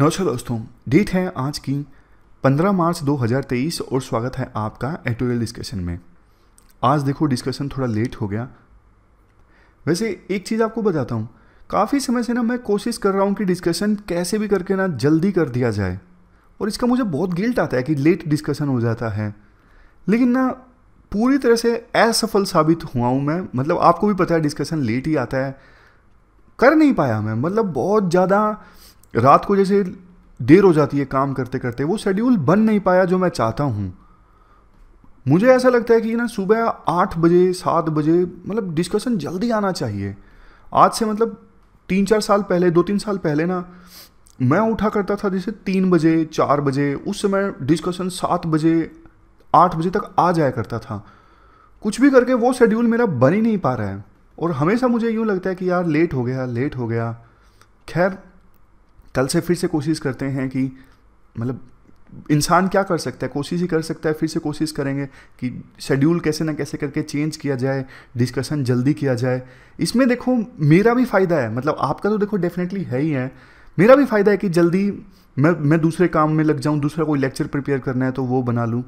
नमस्कार दोस्तों डेट है आज की 15 मार्च 2023 और स्वागत है आपका एटोरियल डिस्कशन में आज देखो डिस्कशन थोड़ा लेट हो गया वैसे एक चीज़ आपको बताता हूँ काफ़ी समय से ना मैं कोशिश कर रहा हूँ कि डिस्कशन कैसे भी करके ना जल्दी कर दिया जाए और इसका मुझे बहुत गिल्ट आता है कि लेट डिस्कशन हो जाता है लेकिन ना पूरी तरह से असफल साबित हुआ हूँ मैं मतलब आपको भी पता है डिस्कशन लेट ही आता है कर नहीं पाया मैं मतलब बहुत ज़्यादा रात को जैसे देर हो जाती है काम करते करते वो शेड्यूल बन नहीं पाया जो मैं चाहता हूँ मुझे ऐसा लगता है कि ना सुबह आठ बजे सात बजे मतलब डिस्कशन जल्दी आना चाहिए आज से मतलब तीन चार साल पहले दो तीन साल पहले ना मैं उठा करता था जैसे तीन बजे चार बजे उस समय डिस्कशन सात बजे आठ बजे तक आ जाया करता था कुछ भी करके वो शेड्यूल मेरा बन ही नहीं पा रहा है और हमेशा मुझे यूँ लगता है कि यार लेट हो गया लेट हो गया खैर कल से फिर से कोशिश करते हैं कि मतलब इंसान क्या कर सकता है कोशिश ही कर सकता है फिर से कोशिश करेंगे कि शेड्यूल कैसे ना कैसे करके चेंज किया जाए डिस्कशन जल्दी किया जाए इसमें देखो मेरा भी फ़ायदा है मतलब आपका तो देखो डेफिनेटली है ही है मेरा भी फ़ायदा है कि जल्दी मैं मैं दूसरे काम में लग जाऊँ दूसरा कोई लेक्चर प्रिपेयर करना है तो वो बना लूँ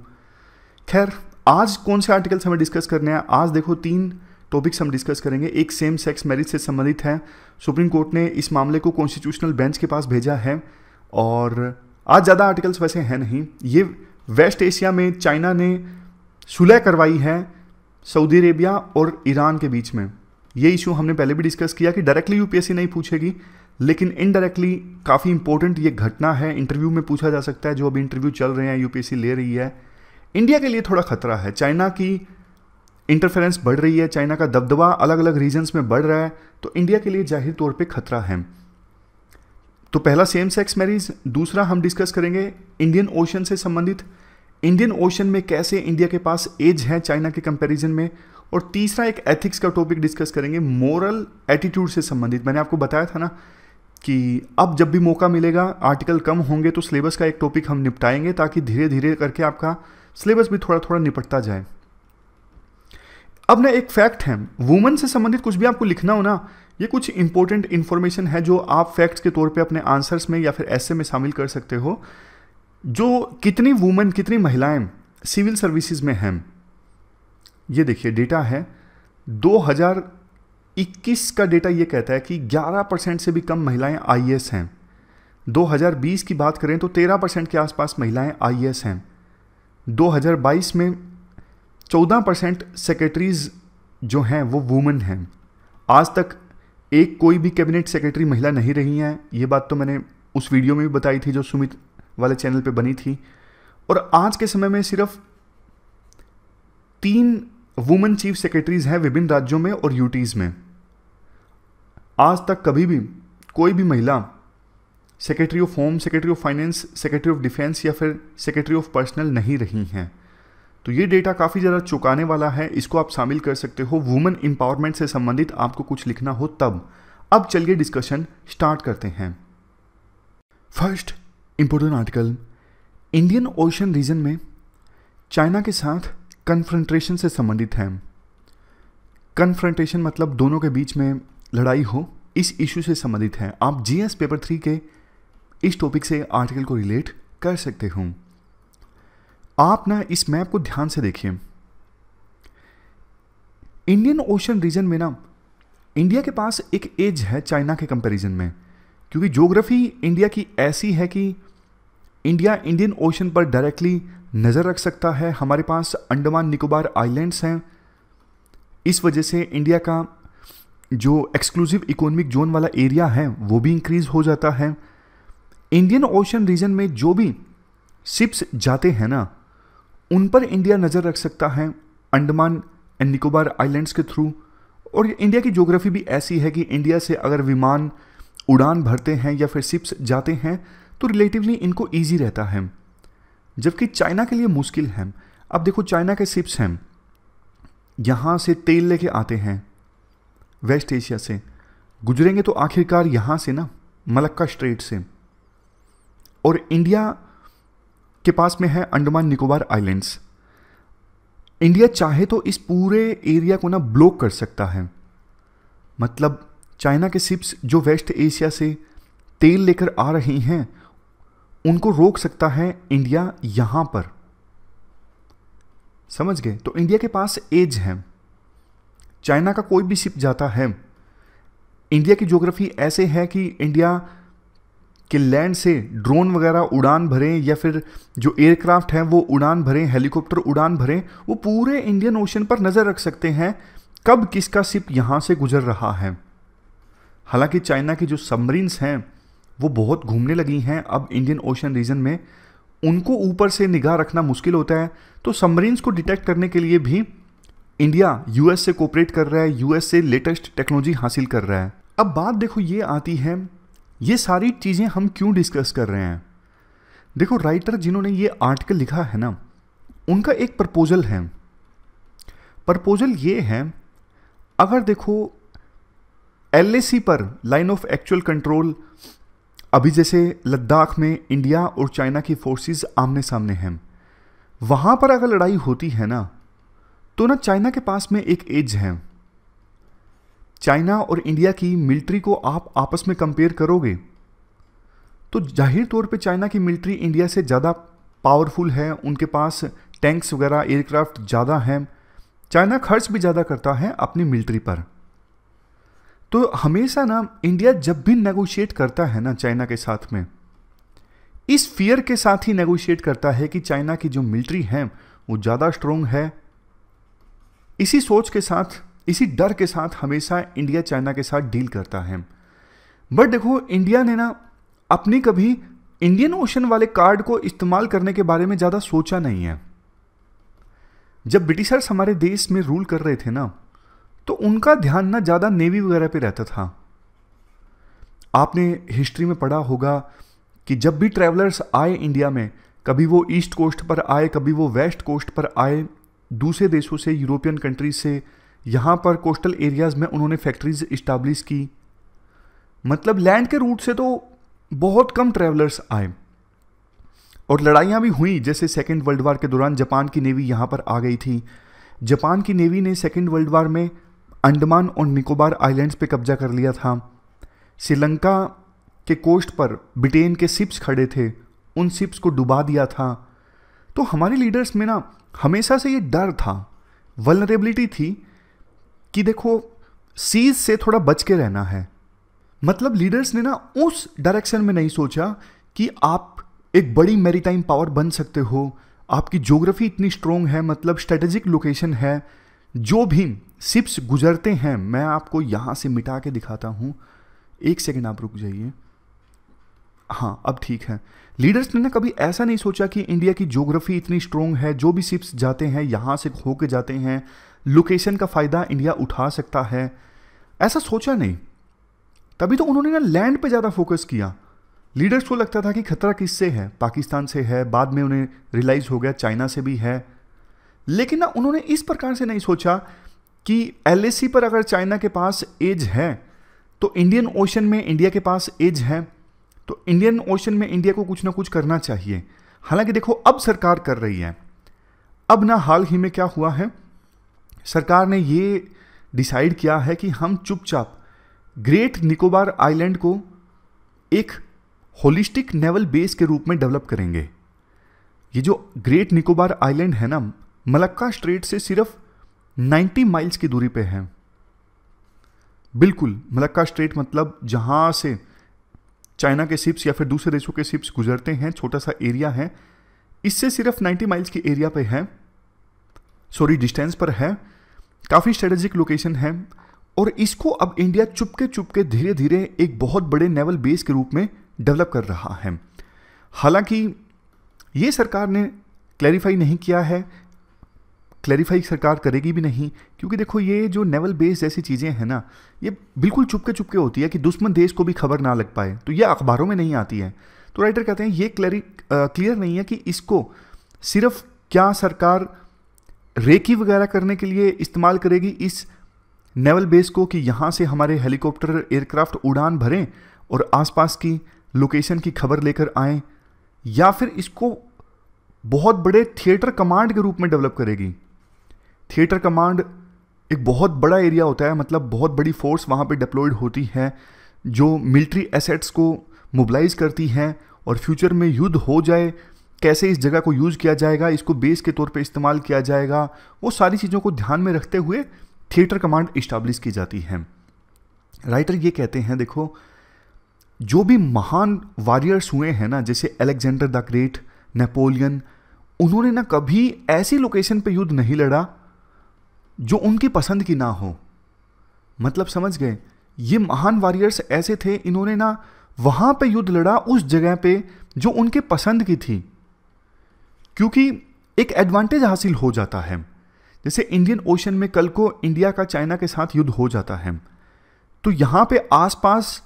खैर आज कौन से आर्टिकल्स हमें डिस्कस करने हैं आज देखो तीन टॉपिक्स हम डिस्कस करेंगे एक सेम सेक्स मैरिज से संबंधित है सुप्रीम कोर्ट ने इस मामले को कॉन्स्टिट्यूशनल बेंच के पास भेजा है और आज ज़्यादा आर्टिकल्स वैसे हैं नहीं ये वेस्ट एशिया में चाइना ने सुलह करवाई है सऊदी अरेबिया और ईरान के बीच में ये इशू हमने पहले भी डिस्कस किया कि डायरेक्टली यूपीएससी नहीं पूछेगी लेकिन इनडायरेक्टली काफ़ी इंपॉर्टेंट ये घटना है इंटरव्यू में पूछा जा सकता है जो अभी इंटरव्यू चल रहे हैं यूपीएससी ले रही है इंडिया के लिए थोड़ा खतरा है चाइना की इंटरफेरेंस बढ़ रही है चाइना का दबदबा अलग अलग रीजन्स में बढ़ रहा है तो इंडिया के लिए जाहिर तौर पे खतरा है तो पहला सेम सेक्स मैरिज दूसरा हम डिस्कस करेंगे इंडियन ओशन से संबंधित इंडियन ओशन में कैसे इंडिया के पास एज है चाइना के कंपैरिजन में और तीसरा एक एथिक्स का टॉपिक डिस्कस करेंगे मोरल एटीट्यूड से संबंधित मैंने आपको बताया था ना कि अब जब भी मौका मिलेगा आर्टिकल कम होंगे तो सिलेबस का एक टॉपिक हम निपटाएंगे ताकि धीरे धीरे करके आपका सिलेबस भी थोड़ा थोड़ा निपटता जाए अब ना एक फैक्ट है वुमेन से संबंधित कुछ भी आपको लिखना हो ना ये कुछ इंपॉर्टेंट इन्फॉर्मेशन है जो आप फैक्ट्स के तौर पे अपने आंसर्स में या फिर ऐसे में शामिल कर सकते हो जो कितनी वुमेन कितनी महिलाएं सिविल सर्विसेज में हैं ये देखिए डेटा है 2021 का डेटा ये कहता है कि 11 परसेंट से भी कम महिलाएं आईएएस हैं 2020 की बात करें तो 13 परसेंट के आसपास महिलाएं आईएएस हैं 2022 में चौदह परसेंट सेक्रेटरीज जो हैं वो वुमेन हैं आज तक एक कोई भी कैबिनेट सेक्रेटरी महिला नहीं रही हैं ये बात तो मैंने उस वीडियो में भी बताई थी जो सुमित वाले चैनल पे बनी थी और आज के समय में सिर्फ तीन वुमेन चीफ सेक्रेटरीज हैं विभिन्न राज्यों में और यूटीज़ में आज तक कभी भी कोई भी महिला secretary of home secretary of finance secretary of defence या फिर सेक्रेटरी ऑफ पर्सनल नहीं रही हैं तो ये डेटा काफ़ी ज़्यादा चुकाने वाला है इसको आप शामिल कर सकते हो वुमेन एम्पावरमेंट से संबंधित आपको कुछ लिखना हो तब अब चलिए डिस्कशन स्टार्ट करते हैं first important article Indian Ocean region में चाइना के साथ कन्फ्रंट्रेशन से संबंधित है कन्फ्रंट्रेशन मतलब दोनों के बीच में लड़ाई हो इस इशू से संबंधित है आप जीएस पेपर थ्री के इस टॉपिक से आर्टिकल को रिलेट कर सकते हो आप ना इस मैप को ध्यान से देखिए इंडियन ओशन रीजन में ना इंडिया के पास एक एज है चाइना के कंपैरिजन में क्योंकि ज्योग्राफी इंडिया की ऐसी है कि इंडिया इंडियन ओशन पर डायरेक्टली नज़र रख सकता है हमारे पास अंडमान निकोबार आइलैंड्स हैं इस वजह से इंडिया का जो एक्सक्लूसिव इकोनॉमिक जोन वाला एरिया है वो भी इंक्रीज़ हो जाता है इंडियन ओशन रीजन में जो भी शिप्स जाते हैं ना उन पर इंडिया नज़र रख सकता है अंडमान एंड निकोबार आइलैंड्स के थ्रू और इंडिया की जोग्राफ़ी भी ऐसी है कि इंडिया से अगर विमान उड़ान भरते हैं या फिर सिप्स जाते हैं तो रिलेटिवली इनको ईजी रहता है जबकि चाइना के लिए मुश्किल है अब देखो चाइना के सिप्स हैं यहाँ से तेल लेके आते हैं वेस्ट एशिया से गुजरेंगे तो आखिरकार यहाँ से ना मलक्का स्ट्रेट से और इंडिया के पास में है अंडमान निकोबार आइलैंड्स इंडिया चाहे तो इस पूरे एरिया को ना ब्लॉक कर सकता है मतलब चाइना के सिप्स जो वेस्ट एशिया से तेल लेकर आ रही हैं उनको रोक सकता है इंडिया यहां पर समझ गए तो इंडिया के पास एज है चाइना का कोई भी शिप जाता है इंडिया की ज्योग्राफी ऐसे है कि इंडिया कि लैंड से ड्रोन वगैरह उड़ान भरें या फिर जो एयरक्राफ्ट हैं वो उड़ान भरें हेलीकॉप्टर उड़ान भरें वो पूरे इंडियन ओशन पर नज़र रख सकते हैं कब किसका सिप यहाँ से गुजर रहा है हालांकि चाइना की जो सबमरीन्स हैं वो बहुत घूमने लगी हैं अब इंडियन ओशन रीजन में उनको ऊपर से निगाह रखना मुश्किल होता है तो सबमरीन्स को डिटेक्ट करने के लिए भी इंडिया यूएस से कोऑपरेट कर रहा है यूएस से लेटेस्ट टेक्नोलॉजी हासिल कर रहा है अब बात देखो ये आती है ये सारी चीज़ें हम क्यों डिस्कस कर रहे हैं देखो राइटर जिन्होंने ये आर्टिकल लिखा है ना उनका एक प्रपोजल है प्रपोजल ये है अगर देखो एल पर लाइन ऑफ एक्चुअल कंट्रोल अभी जैसे लद्दाख में इंडिया और चाइना की फोर्सेस आमने सामने हैं वहाँ पर अगर लड़ाई होती है ना तो ना चाइना के पास में एक एज है चाइना और इंडिया की मिलिट्री को आप आपस में कंपेयर करोगे तो जाहिर तौर पे चाइना की मिलिट्री इंडिया से ज़्यादा पावरफुल है उनके पास टैंक्स वगैरह एयरक्राफ्ट ज़्यादा हैं चाइना खर्च भी ज़्यादा करता है अपनी मिलिट्री पर तो हमेशा ना इंडिया जब भी नेगोशिएट करता है ना चाइना के साथ में इस फियर के साथ ही नेगोशिएट करता है कि चाइना की जो मिलिट्री है वो ज़्यादा स्ट्रोंग है इसी सोच के साथ इसी डर के साथ हमेशा इंडिया चाइना के साथ डील करता है बट देखो इंडिया ने ना अपनी कभी इंडियन ओशन वाले कार्ड को इस्तेमाल करने के बारे में ज़्यादा सोचा नहीं है जब ब्रिटिशर्स हमारे देश में रूल कर रहे थे ना तो उनका ध्यान ना ज़्यादा नेवी वगैरह पे रहता था आपने हिस्ट्री में पढ़ा होगा कि जब भी ट्रेवलर्स आए इंडिया में कभी वो ईस्ट कोस्ट पर आए कभी वो वेस्ट कोस्ट पर आए दूसरे देशों से यूरोपियन कंट्रीज से यहाँ पर कोस्टल एरियाज़ में उन्होंने फैक्ट्रीज इस्टाब्लिश की मतलब लैंड के रूट से तो बहुत कम ट्रैवलर्स आए और लड़ाइयाँ भी हुई जैसे सेकेंड वर्ल्ड वार के दौरान जापान की नेवी यहाँ पर आ गई थी जापान की नेवी ने सेकेंड वर्ल्ड वार में अंडमान और निकोबार आइलैंड्स पे कब्जा कर लिया था श्रीलंका के कोस्ट पर ब्रिटेन के सिप्स खड़े थे उन सिप्स को डुबा दिया था तो हमारे लीडर्स में ना हमेशा से ये डर था वलनरेबिलिटी थी कि देखो सीज से थोड़ा बच के रहना है मतलब लीडर्स ने ना उस डायरेक्शन में नहीं सोचा कि आप एक बड़ी मेरीटाइम पावर बन सकते हो आपकी ज्योग्राफी इतनी स्ट्रोंग है मतलब स्ट्रेटेजिक लोकेशन है जो भी सिप्स गुजरते हैं मैं आपको यहां से मिटा के दिखाता हूं एक सेकेंड आप रुक जाइए हाँ अब ठीक है लीडर्स ने ना कभी ऐसा नहीं सोचा कि इंडिया की ज्योग्राफी इतनी स्ट्रोंग है जो भी शिप्स जाते हैं यहाँ से होके जाते हैं लोकेशन का फ़ायदा इंडिया उठा सकता है ऐसा सोचा नहीं तभी तो उन्होंने ना लैंड पे ज़्यादा फोकस किया लीडर्स को लगता था कि खतरा किससे है पाकिस्तान से है बाद में उन्हें रियलाइज़ हो गया चाइना से भी है लेकिन ना उन्होंने इस प्रकार से नहीं सोचा कि एल पर अगर चाइना के पास एज है तो इंडियन ओशन में इंडिया के पास एज है तो इंडियन ओशन में इंडिया को कुछ ना कुछ करना चाहिए हालांकि देखो अब सरकार कर रही है अब ना हाल ही में क्या हुआ है सरकार ने ये डिसाइड किया है कि हम चुपचाप ग्रेट निकोबार आइलैंड को एक होलिस्टिक नेवल बेस के रूप में डेवलप करेंगे ये जो ग्रेट निकोबार आइलैंड है ना मलक्का स्ट्रेट से सिर्फ 90 माइल्स की दूरी पे है बिल्कुल मलक्का स्ट्रेट मतलब जहां से चाइना के शिप्स या फिर दूसरे देशों के शिप्स गुजरते हैं छोटा सा एरिया है इससे सिर्फ 90 माइल्स के एरिया पे है सॉरी डिस्टेंस पर है काफ़ी स्ट्रेटेजिक लोकेशन है और इसको अब इंडिया चुपके चुपके धीरे धीरे एक बहुत बड़े नेवल बेस के रूप में डेवलप कर रहा है हालांकि ये सरकार ने क्लैरिफाई नहीं किया है क्लैरिफाई सरकार करेगी भी नहीं क्योंकि देखो ये जो नेवल बेस जैसी चीज़ें हैं ना ये बिल्कुल चुपके चुपके होती है कि दुश्मन देश को भी खबर ना लग पाए तो ये अखबारों में नहीं आती है तो राइटर कहते हैं ये क्लियर नहीं है कि इसको सिर्फ क्या सरकार रेकी वगैरह करने के लिए इस्तेमाल करेगी इस नेवल बेस को कि यहाँ से हमारे हेलीकॉप्टर एयरक्राफ्ट उड़ान भरें और आसपास की लोकेशन की खबर लेकर आएं या फिर इसको बहुत बड़े थिएटर कमांड के रूप में डेवलप करेगी थिएटर कमांड एक बहुत बड़ा एरिया होता है मतलब बहुत बड़ी फोर्स वहाँ पे डिप्लॉयड होती है जो मिलिट्री एसेट्स को मोबलाइज करती हैं और फ्यूचर में युद्ध हो जाए कैसे इस जगह को यूज़ किया जाएगा इसको बेस के तौर पे इस्तेमाल किया जाएगा वो सारी चीज़ों को ध्यान में रखते हुए थिएटर कमांड इस्टाब्लिश की जाती है राइटर ये कहते हैं देखो जो भी महान वॉरियर्स हुए हैं ना जैसे अलेक्जेंडर द ग्रेट नेपोलियन उन्होंने ना कभी ऐसी लोकेशन पे युद्ध नहीं लड़ा जो उनकी पसंद की ना हो मतलब समझ गए ये महान वॉरियर्स ऐसे थे इन्होंने ना वहाँ पे युद्ध लड़ा उस जगह पे जो उनके पसंद की थी क्योंकि एक एडवांटेज हासिल हो जाता है जैसे इंडियन ओशन में कल को इंडिया का चाइना के साथ युद्ध हो जाता है तो यहाँ पे आसपास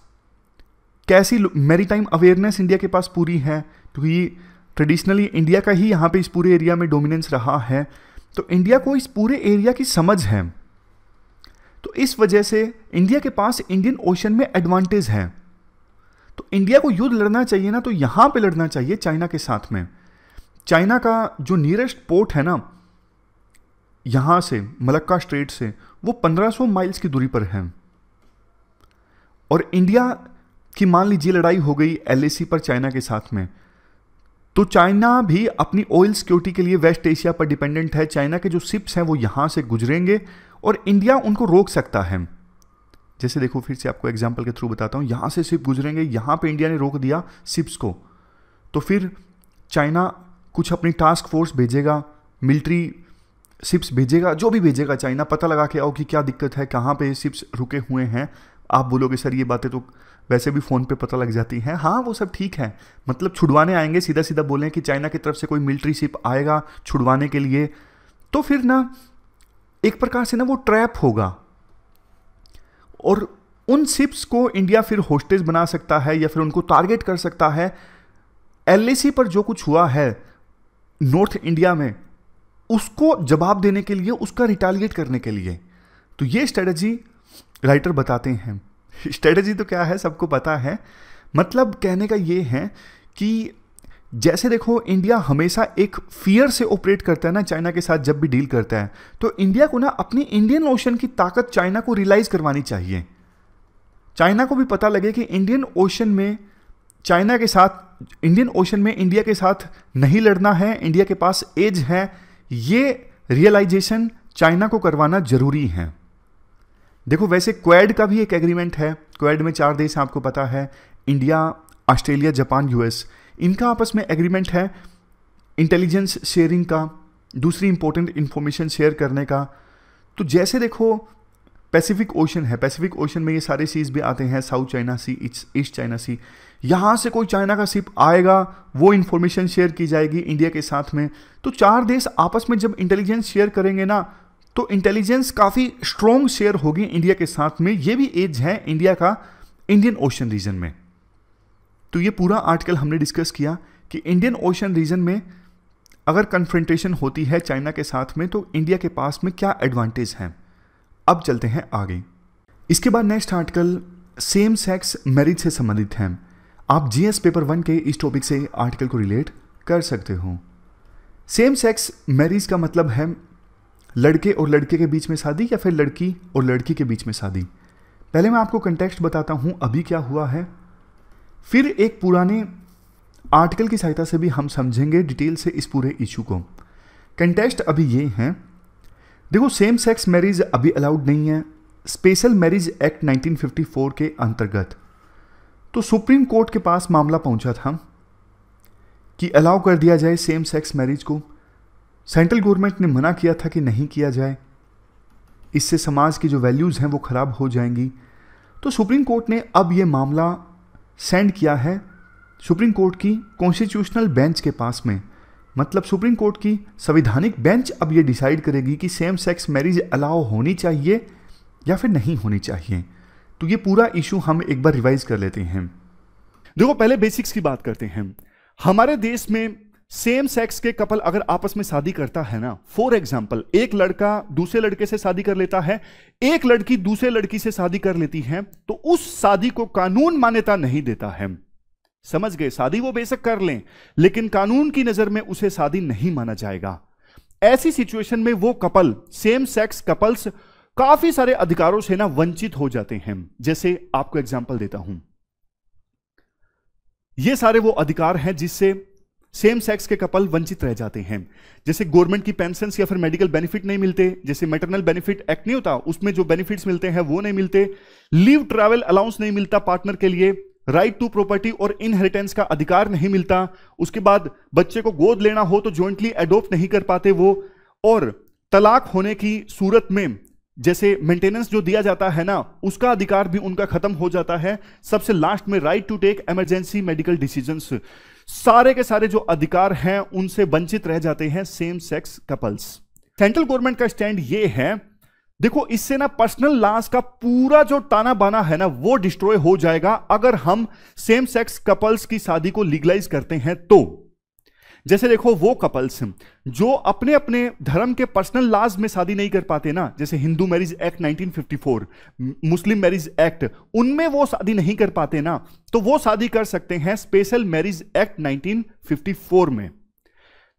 कैसी मैरीटाइम अवेयरनेस इंडिया के पास पूरी है क्योंकि तो ट्रेडिशनली इंडिया का ही यहाँ पे इस पूरे एरिया में डोमिनेंस रहा है तो इंडिया को इस पूरे एरिया की समझ है तो इस वजह से इंडिया के पास इंडियन ओशन में एडवांटेज है तो इंडिया को युद्ध लड़ना चाहिए ना तो यहाँ पे लड़ना चाहिए चाइना के साथ में चाइना का जो नियरेस्ट पोर्ट है ना यहां से मलक्का स्ट्रेट से वो 1500 माइल्स की दूरी पर है और इंडिया की मान लीजिए लड़ाई हो गई एल पर चाइना के साथ में तो चाइना भी अपनी ऑयल सिक्योरिटी के लिए वेस्ट एशिया पर डिपेंडेंट है चाइना के जो शिप्स हैं वो यहां से गुजरेंगे और इंडिया उनको रोक सकता है जैसे देखो फिर से आपको एग्जाम्पल के थ्रू बताता हूँ यहां से सिप गुजरेंगे यहां पे इंडिया ने रोक दिया शिप्स को तो फिर चाइना कुछ अपनी टास्क फोर्स भेजेगा मिलिट्री शिप्स भेजेगा जो भी भेजेगा चाइना पता लगा के आओ कि क्या दिक्कत है कहाँ पे सिप्स रुके हुए हैं आप बोलोगे सर ये बातें तो वैसे भी फ़ोन पे पता लग जाती हैं हाँ वो सब ठीक है मतलब छुड़वाने आएंगे सीधा सीधा बोलें कि चाइना की तरफ से कोई मिलिट्री शिप आएगा छुड़वाने के लिए तो फिर ना एक प्रकार से ना वो ट्रैप होगा और उन सिप्स को इंडिया फिर होस्टेज बना सकता है या फिर उनको टारगेट कर सकता है एल पर जो कुछ हुआ है नॉर्थ इंडिया में उसको जवाब देने के लिए उसका रिटालिएट करने के लिए तो ये स्ट्रेटजी राइटर बताते हैं स्ट्रेटजी तो क्या है सबको पता है मतलब कहने का ये है कि जैसे देखो इंडिया हमेशा एक फियर से ऑपरेट करता है ना चाइना के साथ जब भी डील करता है तो इंडिया को ना अपनी इंडियन ओशन की ताकत चाइना को रियलाइज़ करवानी चाहिए चाइना को भी पता लगे कि इंडियन ओशन में चाइना के साथ इंडियन ओशन में इंडिया के साथ नहीं लड़ना है इंडिया के पास एज है ये रियलाइजेशन चाइना को करवाना जरूरी है देखो वैसे क्वेड का भी एक एग्रीमेंट है क्वेड में चार देश आपको पता है इंडिया ऑस्ट्रेलिया जापान यूएस इनका आपस में एग्रीमेंट है इंटेलिजेंस शेयरिंग का दूसरी इंपॉर्टेंट इंफॉर्मेशन शेयर करने का तो जैसे देखो पैसिफिक ओशन है पैसिफिक ओशन में ये सारे सीज भी आते हैं South China Sea East China Sea यहाँ से कोई चाइना का सिप आएगा वो इन्फॉर्मेशन शेयर की जाएगी इंडिया के साथ में तो चार देश आपस में जब इंटेलिजेंस शेयर करेंगे ना तो इंटेलिजेंस काफ़ी स्ट्रॉन्ग शेयर होगी इंडिया के साथ में ये भी एज है इंडिया का इंडियन ओशन रीजन में तो ये पूरा आर्टिकल हमने डिस्कस किया कि इंडियन ओशन रीजन में अगर कन्फ्रेंटेशन होती है चाइना के साथ में तो इंडिया के पास में क्या एडवांटेज हैं अब चलते हैं आगे इसके बाद next article same sex marriage से संबंधित है आप जीएस पेपर वन के इस टॉपिक से आर्टिकल को रिलेट कर सकते हो सेम सेक्स मैरिज का मतलब है लड़के और लड़के के बीच में शादी या फिर लड़की और लड़की के बीच में शादी पहले मैं आपको कंटेक्स्ट बताता हूं अभी क्या हुआ है फिर एक पुराने आर्टिकल की सहायता से भी हम समझेंगे डिटेल से इस पूरे इशू को कंटेस्ट अभी ये हैं देखो सेम सेक्स मैरिज अभी अलाउड नहीं है स्पेशल मैरिज एक्ट 1954 के अंतर्गत तो सुप्रीम कोर्ट के पास मामला पहुंचा था कि अलाउ कर दिया जाए सेम सेक्स मैरिज को सेंट्रल गवर्नमेंट ने मना किया था कि नहीं किया जाए इससे समाज की जो वैल्यूज़ हैं वो ख़राब हो जाएंगी तो सुप्रीम कोर्ट ने अब ये मामला सेंड किया है सुप्रीम कोर्ट की कॉन्स्टिट्यूशनल बेंच के पास में मतलब सुप्रीम कोर्ट की संविधानिक बेंच अब ये डिसाइड करेगी कि सेम सेक्स मैरिज अलाउ होनी चाहिए या फिर नहीं होनी चाहिए तो ये पूरा इशू हम एक बार रिवाइज कर लेते हैं देखो पहले बेसिक्स की बात करते हैं हमारे देश में सेम सेक्स के कपल अगर आपस में शादी करता है ना फॉर एग्जाम्पल एक लड़का दूसरे लड़के से शादी कर लेता है एक लड़की दूसरे लड़की से शादी कर लेती है तो उस शादी को कानून मान्यता नहीं देता है समझ गए शादी वो बेशक कर लें लेकिन कानून की नजर में उसे शादी नहीं माना जाएगा ऐसी सिचुएशन में वो कपल सेम सेक्स कपल्स काफी सारे अधिकारों से ना वंचित हो जाते हैं जैसे आपको एग्जाम्पल देता हूं ये सारे वो अधिकार हैं जिससे सेम सेक्स के कपल वंचित रह जाते हैं जैसे गवर्नमेंट की पेंशन या फिर मेडिकल बेनिफिट नहीं मिलते जैसे मेटरनल बेनिफिट एक्ट नहीं होता उसमें जो बेनिफिट्स मिलते हैं वो नहीं मिलते लीव ट्रैवल अलाउंस नहीं मिलता पार्टनर के लिए राइट टू प्रॉपर्टी और इनहेरिटेंस का अधिकार नहीं मिलता उसके बाद बच्चे को गोद लेना हो तो ज्वाइंटली एडोप्ट नहीं कर पाते वो और तलाक होने की सूरत में जैसे मेंटेनेंस जो दिया जाता है ना उसका अधिकार भी उनका खत्म हो जाता है सबसे लास्ट में right to take emergency medical decision सारे के सारे जो अधिकार हैं उनसे वंचित रह जाते हैं same sex couples central government का स्टैंड ये है देखो इससे ना पर्सनल लॉस का पूरा जो ताना बाना है ना वो डिस्ट्रॉय हो जाएगा अगर हम सेम सेक्स कपल्स की शादी को लीगलाइज करते हैं तो जैसे देखो वो कपल्स जो अपने अपने धर्म के पर्सनल लाज में शादी नहीं कर पाते ना जैसे Hindu marriage act 1954 Muslim marriage act उनमें वो शादी नहीं कर पाते ना तो वो शादी कर सकते हैं स्पेशल मैरिज एक्ट 1954 में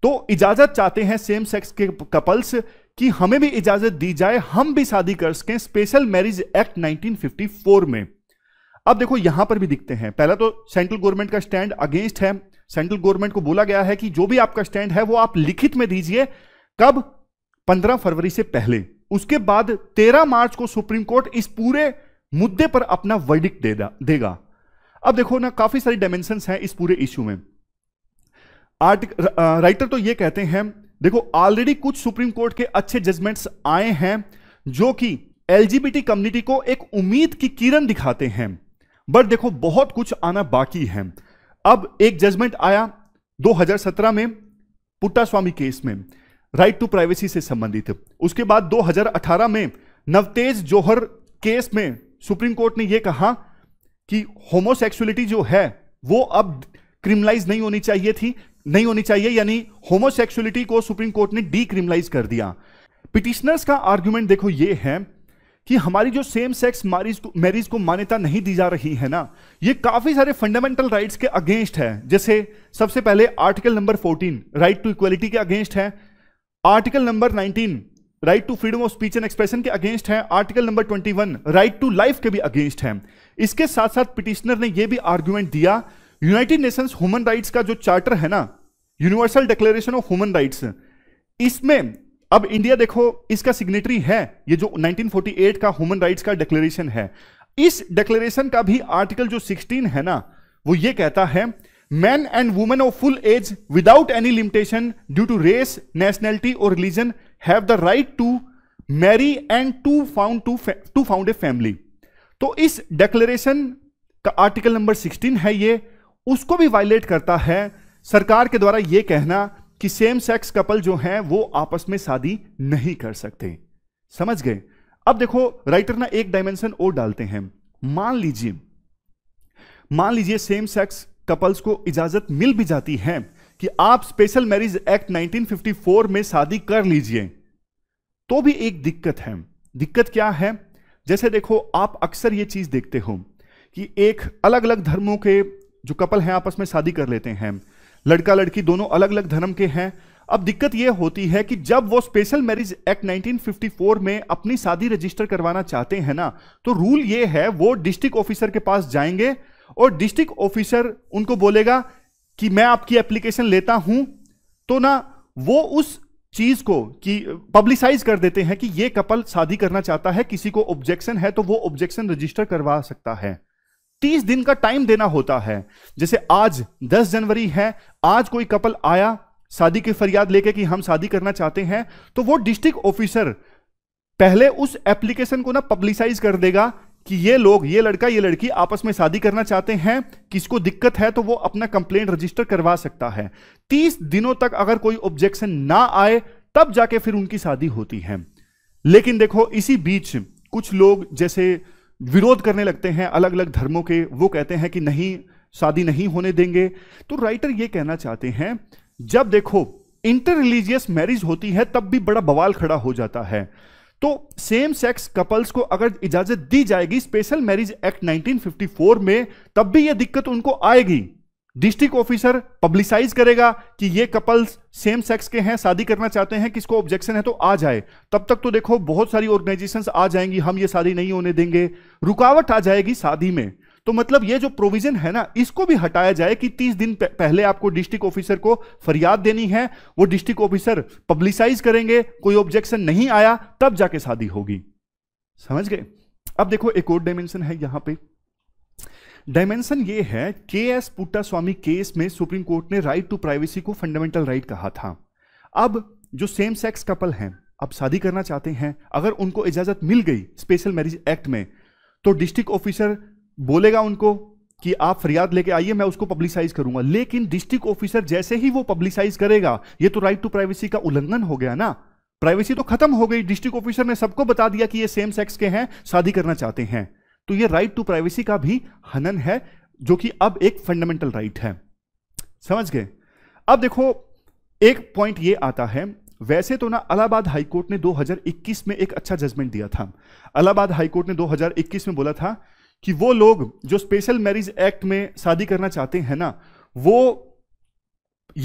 तो इजाजत चाहते हैं सेम सेक्स के कपल्स कि हमें भी इजाजत दी जाए हम भी शादी कर सकें स्पेशल मैरिज एक्ट 1954 में अब देखो यहां पर भी दिखते हैं पहला तो सेंट्रल गवर्नमेंट का स्टैंड अगेंस्ट है सेंट्रल गवर्नमेंट को बोला गया है कि जो भी आपका स्टैंड है वो आप लिखित में दीजिए कब 15 फरवरी से पहले उसके बाद 13 मार्च को सुप्रीम कोर्ट इस पूरे मुद्दे पर अपना वर्डिक देगा अब देखो ना काफी सारी डायमेंशन हैं इस पूरे इश्यू में आर्टिकल राइटर तो ये कहते हैं देखो ऑलरेडी कुछ सुप्रीम कोर्ट के अच्छे जजमेंट्स आए हैं जो कि एलजीबीटी कम्युनिटी को एक उम्मीद की किरण दिखाते हैं बट देखो बहुत कुछ आना बाकी है अब एक जजमेंट आया 2017 में पुट्टा स्वामी केस में राइट टू प्राइवेसी से संबंधित उसके बाद 2018 में नवतेज जोहर केस में सुप्रीम कोर्ट ने यह कहा कि होमोसेक्सुअलिटी जो है वो अब क्रिमिनलाइज नहीं होनी चाहिए थी नहीं होनी चाहिए यानी होमोसेक्सुअलिटी को सुप्रीम कोर्ट ने डीक्रिमिनलाइज कर दिया पिटिशनर्स का आर्ग्यूमेंट देखो ये है कि हमारी जो सेम सेक्स मैरिज को मान्यता नहीं दी जा रही है ना ये काफी सारे फंडामेंटल राइट्स के अगेंस्ट है जैसे सबसे पहले article number 14 right to equality के अगेंस्ट है article number 19 right to freedom of speech and expression के अगेंस्ट है article number 21 right to life के भी अगेंस्ट है इसके साथ साथ पिटिशनर ने यह भी आर्ग्यूमेंट दिया यूनाइटेड नेशंस ह्यूमन राइट्स का जो चार्टर है ना universal declaration of human rights इसमें अब इंडिया देखो इसका सिग्नेटरी है ये जो 1948 का ह्यूमन राइट्स का डिक्लेरेशन है इस डिक्लेरेशन का भी आर्टिकल जो 16 है ना वो ये कहता है man and women of full age without any limitation due to race nationality और religion have the right to marry and to found to to found a family तो इस डेक्लेरेशन का आर्टिकल नंबर 16 है ये उसको भी वायलेट करता है सरकार के द्वारा यह कहना कि सेम सेक्स कपल जो हैं वो आपस में शादी नहीं कर सकते समझ गए अब देखो राइटर ना एक डायमेंशन और डालते हैं मान लीजिए मान लीजिए सेम सेक्स कपल्स को इजाजत मिल भी जाती है कि आप स्पेशल मैरिज एक्ट 1954 में शादी कर लीजिए तो भी एक दिक्कत है दिक्कत क्या है जैसे देखो आप अक्सर यह चीज देखते हो कि एक अलग अलग धर्मों के जो कपल हैं आपस में शादी कर लेते हैं लड़का लड़की दोनों अलग अलग धर्म के हैं अब दिक्कत यह होती है कि जब वो स्पेशल मैरिज एक्ट 1954 में अपनी शादी रजिस्टर करवाना चाहते हैं ना तो रूल ये है वो डिस्ट्रिक्ट ऑफिसर के पास जाएंगे और डिस्ट्रिक्ट ऑफिसर उनको बोलेगा कि मैं आपकी एप्लीकेशन लेता हूं तो ना वो उस चीज को कि पब्लिसाइज कर देते हैं कि ये कपल शादी करना चाहता है किसी को ऑब्जेक्शन है तो वो ऑब्जेक्शन रजिस्टर करवा सकता है 30 दिन का टाइम देना होता है जैसे आज दस जनवरी है आज कोई कपल आया शादी की फरियाद लेके कि हम शादी करना चाहते हैं तो वो डिस्ट्रिक्ट ऑफिसर पहले उस एप्लीकेशन को ना पब्लिसाइज कर देगा कि ये लोग ये लड़का ये लड़की आपस में शादी करना चाहते हैं किसको दिक्कत है तो वो अपना कंप्लेंट रजिस्टर करवा सकता है तीस दिनों तक अगर कोई ऑब्जेक्शन ना आए तब जाके फिर उनकी शादी होती है लेकिन देखो इसी बीच कुछ लोग जैसे विरोध करने लगते हैं अलग अलग धर्मों के वो कहते हैं कि नहीं शादी नहीं होने देंगे तो राइटर ये कहना चाहते हैं जब देखो इंटर रिलीजियस मैरिज होती है तब भी बड़ा बवाल खड़ा हो जाता है तो सेम सेक्स कपल्स को अगर इजाजत दी जाएगी स्पेशल मैरिज एक्ट 1954 में तब भी यह दिक्कत उनको आएगी डिस्ट्रिक्ट ऑफिसर पब्लिसाइज करेगा कि ये कपल्स सेम सेक्स के हैं शादी करना चाहते हैं किसको ऑब्जेक्शन है तो आ जाए तब तक तो देखो बहुत सारी ऑर्गेनाइजेशंस आ जाएंगी हम ये शादी नहीं होने देंगे रुकावट आ जाएगी शादी में तो मतलब ये जो प्रोविजन है ना इसको भी हटाया जाए कि 30 दिन पहले आपको डिस्ट्रिक्ट ऑफिसर को फरियाद देनी है वो डिस्ट्रिक्ट ऑफिसर पब्लिसाइज करेंगे कोई ऑब्जेक्शन नहीं आया तब जाके शादी होगी समझ गए अब देखो एक और डायमेंशन है यहां पर डायमेंशन ये है K S Putta Swamy case में सुप्रीम कोर्ट ने राइट टू प्राइवेसी को फंडामेंटल राइट कहा था अब जो सेम सेक्स कपल हैं अब शादी करना चाहते हैं अगर उनको इजाजत मिल गई स्पेशल मैरिज एक्ट में तो डिस्ट्रिक्ट ऑफिसर बोलेगा उनको कि आप फरियाद लेके आइए मैं उसको पब्लिसाइज करूंगा लेकिन डिस्ट्रिक्ट ऑफिसर जैसे ही वो पब्लिसाइज करेगा ये तो राइट टू प्राइवेसी का उल्लंघन हो गया ना प्राइवेसी तो खत्म हो गई डिस्ट्रिक्ट ऑफिसर ने सबको बता दिया कि ये सेम सेक्स के हैं शादी करना चाहते हैं तो ये राइट टू प्राइवेसी का भी हनन है जो कि अब एक फंडामेंटल राइट है समझ गए अब देखो एक पॉइंट ये आता है वैसे तो ना अलाहाबाद हाईकोर्ट ने 2021 में एक अच्छा जजमेंट दिया था अलाहाबाद हाईकोर्ट ने 2021 में बोला था कि वो लोग जो स्पेशल मैरिज एक्ट में शादी करना चाहते हैं ना वो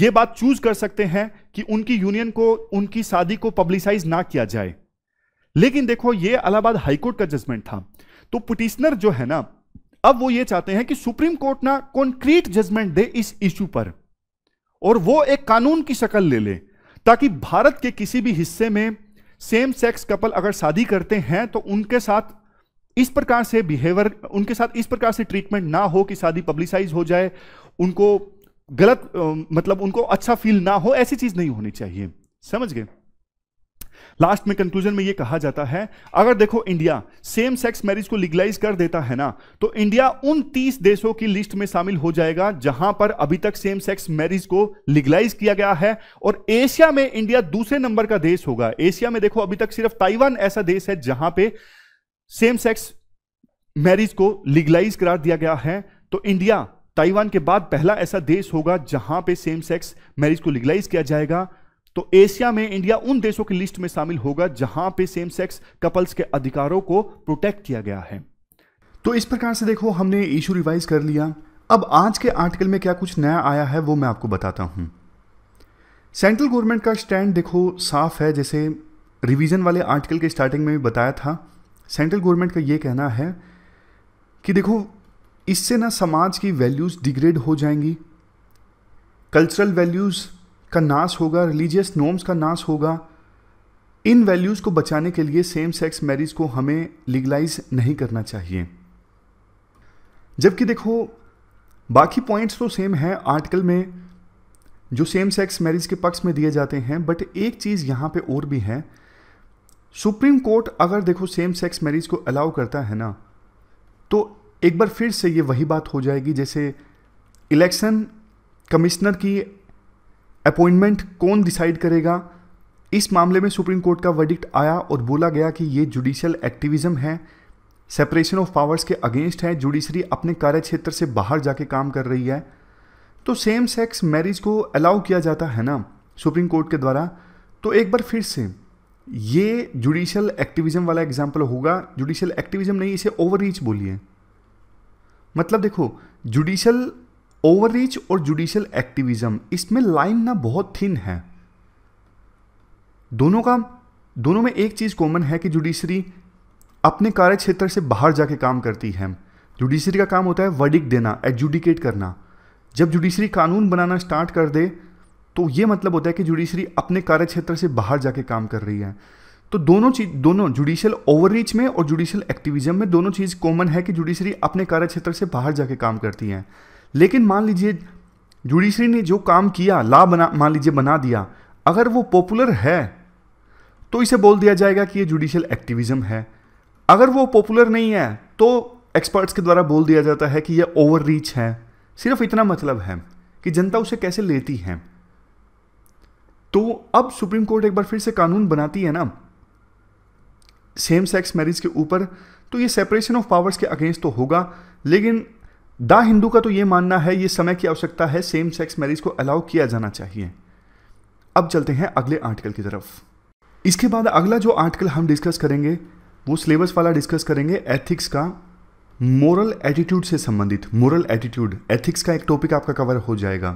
ये बात चूज कर सकते हैं कि उनकी यूनियन को उनकी शादी को पब्लिसाइज ना किया जाए लेकिन देखो ये अलाहाबाद हाईकोर्ट का जजमेंट था तो पिटिशनर जो है ना अब वो ये चाहते हैं कि सुप्रीम कोर्ट ना कॉन्क्रीट जजमेंट दे इस इश्यू पर और वो एक कानून की शक्ल ले ले ताकि भारत के किसी भी हिस्से में सेम सेक्स कपल अगर शादी करते हैं तो उनके साथ इस प्रकार से बिहेवियर उनके साथ इस प्रकार से ट्रीटमेंट ना हो कि शादी पब्लिसाइज हो जाए उनको गलत मतलब उनको अच्छा फील ना हो ऐसी चीज नहीं होनी चाहिए समझ गए लास्ट में कंक्लूजन में ये कहा जाता है अगर देखो इंडिया सेम सेक्स मैरिज को लीगलाइज कर देता है ना तो इंडिया उन 30 देशों की लिस्ट में शामिल हो जाएगा जहां पर अभी तक सेम सेक्स मैरिज को लीगलाइज किया गया है और एशिया में इंडिया दूसरे नंबर का देश होगा एशिया में देखो अभी तक सिर्फ ताइवान ऐसा देश है जहां पर सेम सेक्स मैरिज को लीगलाइज करार दिया गया है तो इंडिया ताइवान के बाद पहला ऐसा देश होगा जहां पे सेम सेक्स मैरिज को लीगलाइज किया जाएगा तो एशिया में इंडिया उन देशों की लिस्ट में शामिल होगा जहां पे सेम सेक्स कपल्स के अधिकारों को प्रोटेक्ट किया गया है तो इस प्रकार से देखो हमने इशू रिवाइज कर लिया अब आज के आर्टिकल में क्या कुछ नया आया है वो मैं आपको बताता हूं सेंट्रल गवर्नमेंट का स्टैंड देखो साफ है जैसे रिवीजन वाले आर्टिकल के स्टार्टिंग में भी बताया था सेंट्रल गवर्नमेंट का ये कहना है कि देखो इससे ना समाज की वैल्यूज़ डिग्रेड हो जाएंगी कल्चरल वैल्यूज़ का नाश होगा रिलीजियस नॉर्म्स का नाश होगा इन वैल्यूज़ को बचाने के लिए सेम सेक्स मैरिज को हमें लीगलाइज नहीं करना चाहिए जबकि देखो बाकी पॉइंट्स तो सेम है आर्टिकल में जो सेम सेक्स मैरिज के पक्ष में दिए जाते हैं बट एक चीज़ यहाँ पे और भी है सुप्रीम कोर्ट अगर देखो सेम सेक्स मैरिज को अलाउ करता है ना तो एक बार फिर से ये वही बात हो जाएगी जैसे इलेक्शन कमिश्नर की अपॉइंटमेंट कौन डिसाइड करेगा इस मामले में सुप्रीम कोर्ट का वर्डिक्ट आया और बोला गया कि ये जुडिशियल एक्टिविज्म है सेपरेशन ऑफ पावर्स के अगेंस्ट है जुडिशरी अपने कार्य क्षेत्र से बाहर जाके काम कर रही है तो सेम सेक्स मैरिज को अलाउ किया जाता है ना सुप्रीम कोर्ट के द्वारा तो एक बार फिर से ये जुडिशियल एक्टिविज्म वाला एग्जाम्पल होगा जुडिशियल एक्टिविज्म नहीं इसे ओवर रीच बोलिए मतलब देखो जुडिशल ओवररीच और जुडिशियल एक्टिविज्म इसमें लाइन ना बहुत थिन है दोनों का दोनों में एक चीज़ कॉमन है कि जुडिशरी अपने कार्य क्षेत्र से बाहर जाके काम करती है जुडिशरी का काम होता है वर्डिक देना एडजुडिकेट करना जब जुडिशरी कानून बनाना स्टार्ट कर दे तो ये मतलब होता है कि जुडिशरी अपने कार्य क्षेत्र से बाहर जाके काम कर रही है तो दोनों चीज दोनों जुडिशियल ओवररीच में और जुडिशियल एक्टिविज्म में दोनों चीज़ कॉमन है कि जुडिशरी अपने कार्य क्षेत्र से बाहर जाके काम करती हैं लेकिन मान लीजिए जुडिशरी ने जो काम किया ला बना मान लीजिए बना दिया अगर वो पॉपुलर है तो इसे बोल दिया जाएगा कि ये जुडिशियल एक्टिविज्म है अगर वो पॉपुलर नहीं है तो एक्सपर्ट्स के द्वारा बोल दिया जाता है कि यह ओवर रीच है सिर्फ इतना मतलब है कि जनता उसे कैसे लेती है तो अब सुप्रीम कोर्ट एक बार फिर से कानून बनाती है ना सेम सेक्स मैरिज के ऊपर तो ये सेपरेशन ऑफ पावर्स के अगेंस्ट तो होगा लेकिन द हिंदू का तो यह मानना है यह समय की आवश्यकता है सेम सेक्स मैरिज को अलाउ किया जाना चाहिए अब चलते हैं अगले आर्टिकल की तरफ इसके बाद अगला जो आर्टिकल हम डिस्कस करेंगे वो सिलेबस वाला डिस्कस करेंगे एथिक्स का मोरल एटीट्यूड से संबंधित मोरल एटीट्यूड एथिक्स का एक टॉपिक आपका कवर हो जाएगा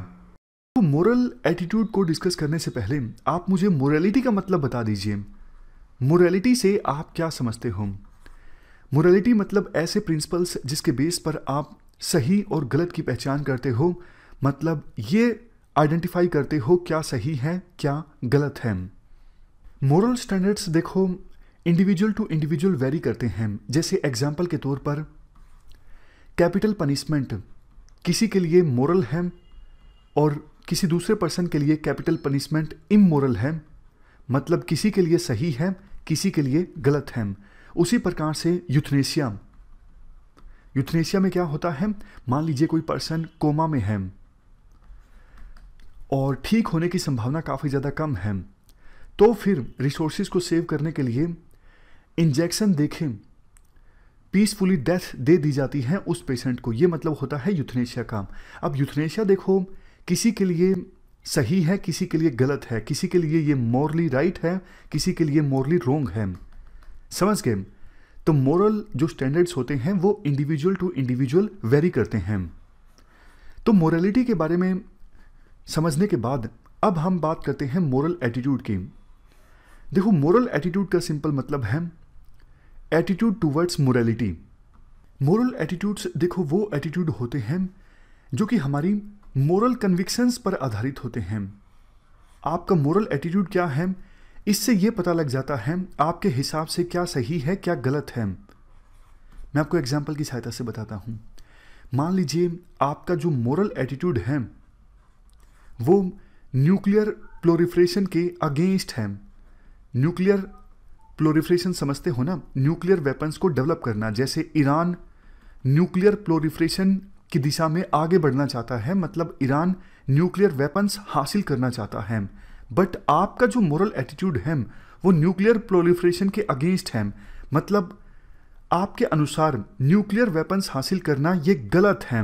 तो मोरल एटीट्यूड को डिस्कस करने से पहले आप मुझे मोरलिटी का मतलब बता दीजिए मोरलिटी से आप क्या समझते हो मोरलिटी मतलब ऐसे प्रिंसिपल्स जिसके बेस पर आप सही और गलत की पहचान करते हो मतलब ये आइडेंटिफाई करते हो क्या सही है क्या गलत है मॉरल स्टैंडर्ड्स देखो इंडिविजुअल टू इंडिविजुअल वेरी करते हैं जैसे एग्जाम्पल के तौर पर कैपिटल पनिशमेंट किसी के लिए मॉरल है और किसी दूसरे पर्सन के लिए कैपिटल पनिशमेंट इमोरल है मतलब किसी के लिए सही है किसी के लिए गलत है उसी प्रकार से यूथनेशिया यूथनेशिया में क्या होता है मान लीजिए कोई पर्सन कोमा में है और ठीक होने की संभावना काफ़ी ज़्यादा कम है तो फिर रिसोर्सेज को सेव करने के लिए इंजेक्शन देखें पीसफुली डेथ दे दी जाती है उस पेशेंट को ये मतलब होता है यूथनेशिया का अब यूथनेशिया देखो किसी के लिए सही है किसी के लिए गलत है किसी के लिए ये मोरली राइट है किसी के लिए मोरली रोंग है समझ गए तो मॉरल जो स्टैंडर्ड्स होते हैं वो इंडिविजुअल टू इंडिविजुअल वेरी करते हैं तो मोरलिटी के बारे में समझने के बाद अब हम बात करते हैं मॉरल एटीट्यूड की देखो मॉरल एटीट्यूड का सिंपल मतलब है attitude towards morality moral attitudes देखो वो एटीट्यूड होते हैं जो कि हमारी मॉरल कन्विक्शंस पर आधारित होते हैं आपका मॉरल एटीट्यूड क्या है इससे यह पता लग जाता है आपके हिसाब से क्या सही है क्या गलत है मैं आपको एग्जाम्पल की सहायता से बताता हूं मान लीजिए आपका जो मॉरल एटीट्यूड है वो न्यूक्लियर प्लोरिफ्रेशन के अगेंस्ट है न्यूक्लियर प्लोरिफ्रेशन समझते हो ना न्यूक्लियर वेपन्स को डेवलप करना जैसे ईरान न्यूक्लियर प्लोरिफ्रेशन की दिशा में आगे बढ़ना चाहता है मतलब ईरान न्यूक्लियर वेपन्स हासिल करना चाहता है बट आपका जो मॉरल एटीट्यूड है वो न्यूक्लियर प्रोलिफ्रेशन के अगेंस्ट है मतलब आपके अनुसार न्यूक्लियर वेपन्स हासिल करना ये गलत है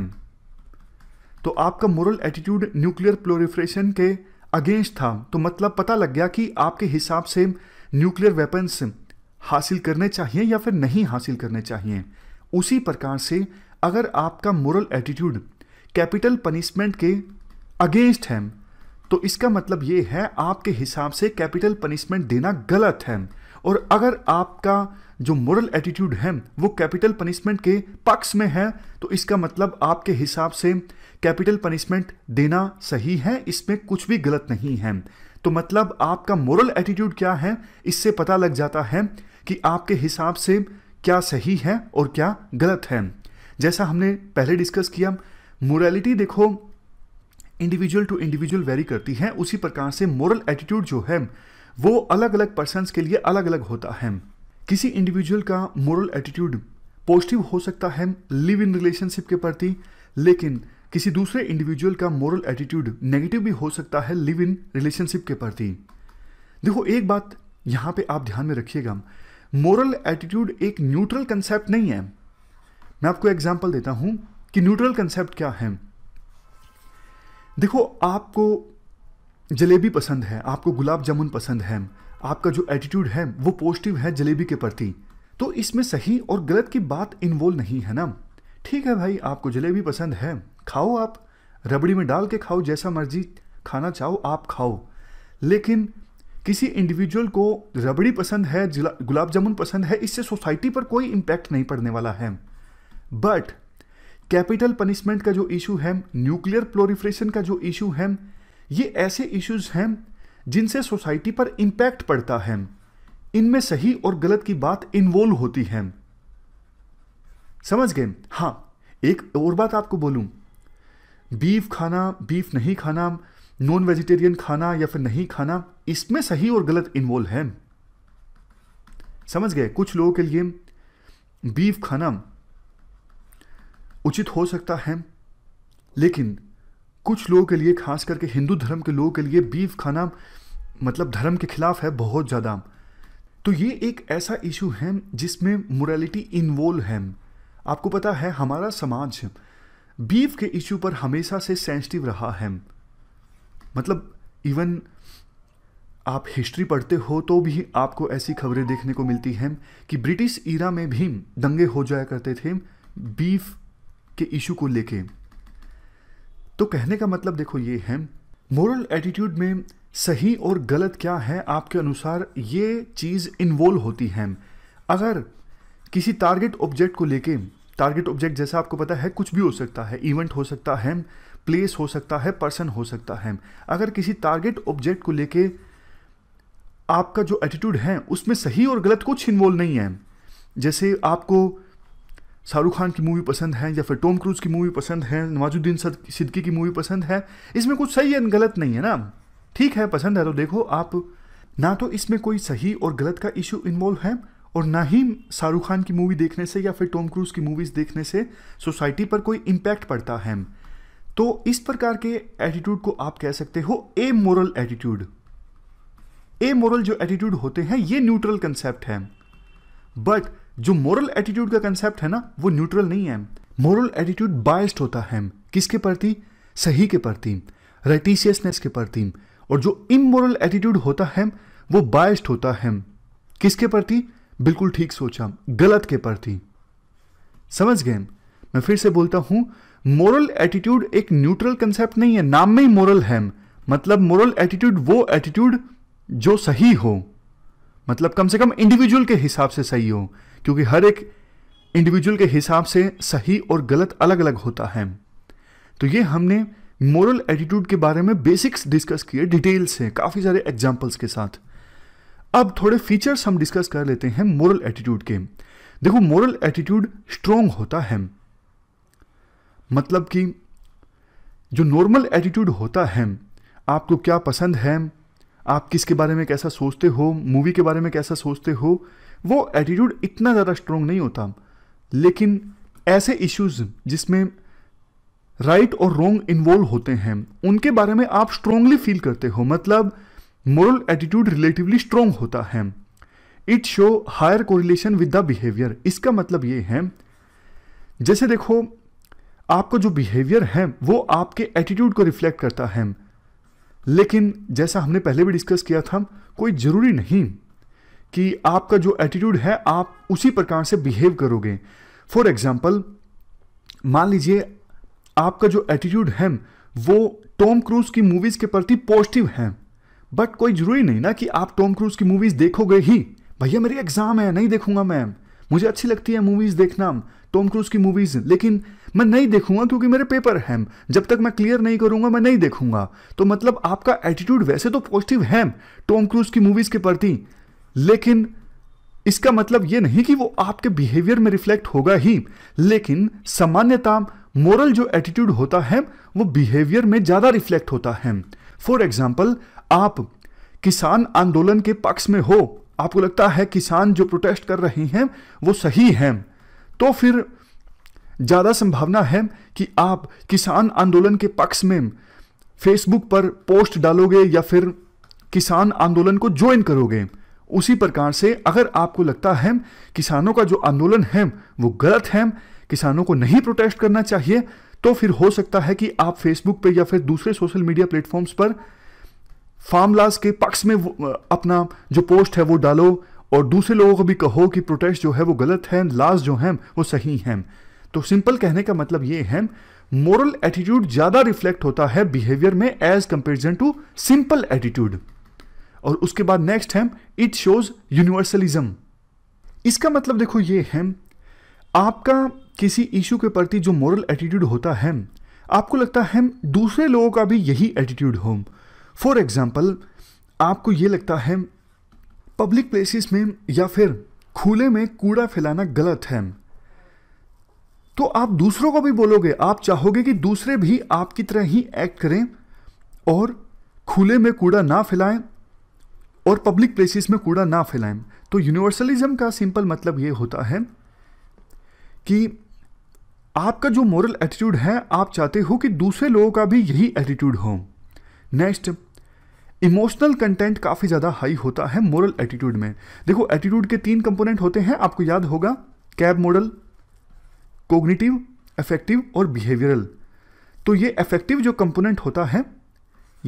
तो आपका मॉरल एटीट्यूड न्यूक्लियर प्लोरिफ्रेशन के अगेंस्ट था तो मतलब पता लग गया कि आपके हिसाब से न्यूक्लियर वेपन्स हासिल करने चाहिए या फिर नहीं हासिल करने चाहिए उसी प्रकार से अगर आपका मॉरल एटीट्यूड कैपिटल पनिशमेंट के अगेंस्ट है तो इसका मतलब ये है आपके हिसाब से कैपिटल पनिशमेंट देना गलत है और अगर आपका जो मॉरल एटीट्यूड है वो कैपिटल पनिशमेंट के पक्ष में है तो इसका मतलब आपके हिसाब से कैपिटल पनिशमेंट देना सही है इसमें कुछ भी गलत नहीं है तो मतलब आपका मॉरल एटीट्यूड क्या है इससे पता लग जाता है कि आपके हिसाब से क्या सही है और क्या गलत है जैसा हमने पहले डिस्कस किया मोरालिटी देखो इंडिविजुअल टू इंडिविजुअल वेरी करती है उसी प्रकार से मोरल एटीट्यूड जो है वो अलग अलग पर्सन के लिए अलग अलग होता है किसी इंडिविजुअल का मोरल एटीट्यूड पॉजिटिव हो सकता है लिव इन रिलेशनशिप के प्रति लेकिन किसी दूसरे इंडिविजुअल का मोरल एटीट्यूड नेगेटिव भी हो सकता है लिव इन रिलेशनशिप के प्रति देखो एक बात यहां पे आप ध्यान में रखिएगा मोरल एटीट्यूड एक न्यूट्रल कंसेप्ट नहीं है मैं आपको एग्जाम्पल देता हूं कि न्यूट्रल कंसेप्ट क्या है देखो आपको जलेबी पसंद है आपको गुलाब जामुन पसंद है आपका जो एटीट्यूड है वो पॉजिटिव है जलेबी के प्रति तो इसमें सही और गलत की बात इन्वॉल्व नहीं है ना ठीक है भाई आपको जलेबी पसंद है खाओ आप रबड़ी में डाल के खाओ जैसा मर्जी खाना चाहो आप खाओ लेकिन किसी इंडिविजुअल को रबड़ी पसंद है गुलाब जामुन पसंद है इससे सोसाइटी पर कोई इम्पैक्ट नहीं पड़ने वाला है बट कैपिटल पनिशमेंट का जो इशू है न्यूक्लियर प्लोरिफ्रेशन का जो इशू है ये ऐसे इश्यूज हैं जिनसे सोसाइटी पर इम्पैक्ट पड़ता है इनमें सही और गलत की बात इन्वॉल्व होती है समझ गए हाँ एक और बात आपको बोलूं बीफ खाना बीफ नहीं खाना नॉन वेजिटेरियन खाना या फिर नहीं खाना इसमें सही और गलत इन्वॉल्व है समझ गए कुछ लोगों के लिए बीफ खाना उचित हो सकता है लेकिन कुछ लोगों के लिए खास करके हिंदू धर्म के लोगों के लिए बीफ खाना मतलब धर्म के खिलाफ है बहुत ज़्यादा तो ये एक ऐसा इशू है जिसमें मोरालिटी इन्वॉल्व है आपको पता है हमारा समाज बीफ के इशू पर हमेशा से सेंसिटिव रहा है मतलब इवन आप हिस्ट्री पढ़ते हो तो भी आपको ऐसी खबरें देखने को मिलती हैं कि ब्रिटिश ईरा में भी दंगे हो जाया करते थे बीफ के इशू को लेके तो कहने का मतलब देखो ये है मॉरल एटीट्यूड में सही और गलत क्या है आपके अनुसार ये चीज़ इन्वॉल्व होती है अगर किसी टारगेट ऑब्जेक्ट को लेके टारगेट ऑब्जेक्ट जैसा आपको पता है कुछ भी हो सकता है इवेंट हो सकता है प्लेस हो सकता है पर्सन हो सकता है अगर किसी टारगेट ऑब्जेक्ट को लेके आपका जो एटीट्यूड है उसमें सही और गलत कुछ इन्वॉल्व नहीं है जैसे आपको शाहरुख खान की मूवी पसंद है या फिर टॉम क्रूज की मूवी पसंद है नवाजुद्दीन सिद्दीकी की मूवी पसंद है इसमें कुछ सही है गलत नहीं है ना ठीक है पसंद है तो देखो आप ना तो इसमें कोई सही और गलत का इशू इन्वॉल्व है और ना ही शाहरुख खान की मूवी देखने से या फिर टॉम क्रूज की मूवीज़ देखने से सोसाइटी पर कोई इम्पैक्ट पड़ता है तो इस प्रकार के एटीट्यूड को आप कह सकते हो a moral attitude a moral जो एटीट्यूड होते हैं ये न्यूट्रल कंसेप्ट है बट जो मॉरल एटीट्यूड का कंसेप्ट है ना वो न्यूट्रल नहीं है मॉरल एटीट्यूड बायस्ड होता है किसके प्रति सही के प्रति रेटिशियसनेस के प्रति और जो इमोरल एटीट्यूड होता है वो बायस्ड होता है किसके प्रति बिल्कुल ठीक सोचा गलत के प्रति समझ गए मैं फिर से बोलता हूं मॉरल एटीट्यूड एक न्यूट्रल कंसेप्ट नहीं है नाम में ही मॉरल है मतलब मॉरल एटीट्यूड वो एटीट्यूड जो सही हो मतलब कम से कम इंडिविजुअल के हिसाब से सही हो क्योंकि हर एक इंडिविजुअल के हिसाब से सही और गलत अलग अलग होता है तो ये हमने मॉरल एटीट्यूड के बारे में बेसिक्स डिस्कस किए डिटेल से काफ़ी सारे एग्जाम्पल्स के साथ अब थोड़े फीचर्स हम डिस्कस कर लेते हैं मॉरल एटीट्यूड के देखो मॉरल एटीट्यूड स्ट्रोंग होता है मतलब कि जो नॉर्मल एटीट्यूड होता है आपको क्या पसंद है आप किसके बारे में कैसा सोचते हो मूवी के बारे में कैसा सोचते हो वो एटीट्यूड इतना ज़्यादा स्ट्रॉन्ग नहीं होता लेकिन ऐसे इश्यूज जिसमें राइट और रोंग इन्वॉल्व होते हैं उनके बारे में आप स्ट्रॉन्गली फील करते हो मतलब मॉरल एटीट्यूड रिलेटिवली स्ट्रॉन्ग होता है it show higher correlation with the behaviour इसका मतलब ये है जैसे देखो आपका जो बिहेवियर है वो आपके एटीट्यूड को रिफ्लेक्ट करता है लेकिन जैसा हमने पहले भी डिस्कस किया था कोई ज़रूरी नहीं कि आपका जो एटीट्यूड है आप उसी प्रकार से बिहेव करोगे फॉर एग्जाम्पल मान लीजिए आपका जो एटीट्यूड है वो टॉम क्रूज की मूवीज़ के प्रति पॉजिटिव है बट कोई जरूरी नहीं ना कि आप टॉम क्रूज की मूवीज़ देखोगे ही भैया मेरी एग्ज़ाम है नहीं देखूंगा मैम मुझे अच्छी लगती है मूवीज़ देखना टॉम क्रूज की मूवीज़ लेकिन मैं नहीं देखूंगा क्योंकि मेरे पेपर हैं जब तक मैं क्लियर नहीं करूंगा मैं नहीं देखूंगा तो मतलब आपका एटीट्यूड वैसे तो पॉजिटिव है टॉम क्रूज की मूवीज़ के प्रति लेकिन इसका मतलब यह नहीं कि वो आपके बिहेवियर में रिफ्लेक्ट होगा ही लेकिन सामान्यतः मोरल जो एटीट्यूड होता है वो बिहेवियर में ज़्यादा रिफ्लेक्ट होता है फॉर एग्जाम्पल आप किसान आंदोलन के पक्ष में हो आपको लगता है किसान जो प्रोटेस्ट कर रहे हैं वो सही हैं तो फिर ज़्यादा संभावना है कि आप किसान आंदोलन के पक्ष में फेसबुक पर पोस्ट डालोगे या फिर किसान आंदोलन को ज्वाइन करोगे उसी प्रकार से अगर आपको लगता है किसानों का जो आंदोलन है वो गलत है किसानों को नहीं प्रोटेस्ट करना चाहिए तो फिर हो सकता है कि आप फेसबुक पे या फिर दूसरे सोशल मीडिया प्लेटफॉर्म्स पर फार्मलास के पक्ष में अपना जो पोस्ट है वो डालो और दूसरे लोगों को भी कहो कि प्रोटेस्ट जो है वो गलत है लाज जो है वो सही है तो सिंपल कहने का मतलब ये है मोरल एटीट्यूड ज्यादा रिफ्लेक्ट होता है बिहेवियर में as comparison to simple attitude और उसके बाद next hmm it shows universalism इसका मतलब देखो ये है आपका किसी इशू के प्रति जो मॉरल एटीट्यूड होता है आपको लगता है दूसरे लोगों का भी यही एटीट्यूड हो फॉर एग्जाम्पल आपको ये लगता है पब्लिक प्लेसेस में या फिर खुले में कूड़ा फैलाना गलत है तो आप दूसरों को भी बोलोगे आप चाहोगे कि दूसरे भी आपकी तरह ही एक्ट करें और खुले में कूड़ा ना फैलाएं और पब्लिक प्लेसेस में कूड़ा ना फैलाएं तो यूनिवर्सलिज्म का सिंपल मतलब ये होता है कि आपका जो मॉरल एटीट्यूड है आप चाहते हो कि दूसरे लोगों का भी यही एटीट्यूड हो नेक्स्ट इमोशनल कंटेंट काफ़ी ज़्यादा हाई होता है मॉरल एटीट्यूड में देखो एटीट्यूड के तीन कंपोनेंट होते हैं आपको याद होगा कैब मॉडल कोग्निटिव इफेक्टिव और बिहेवियरल तो ये इफेक्टिव जो कंपोनेंट होता है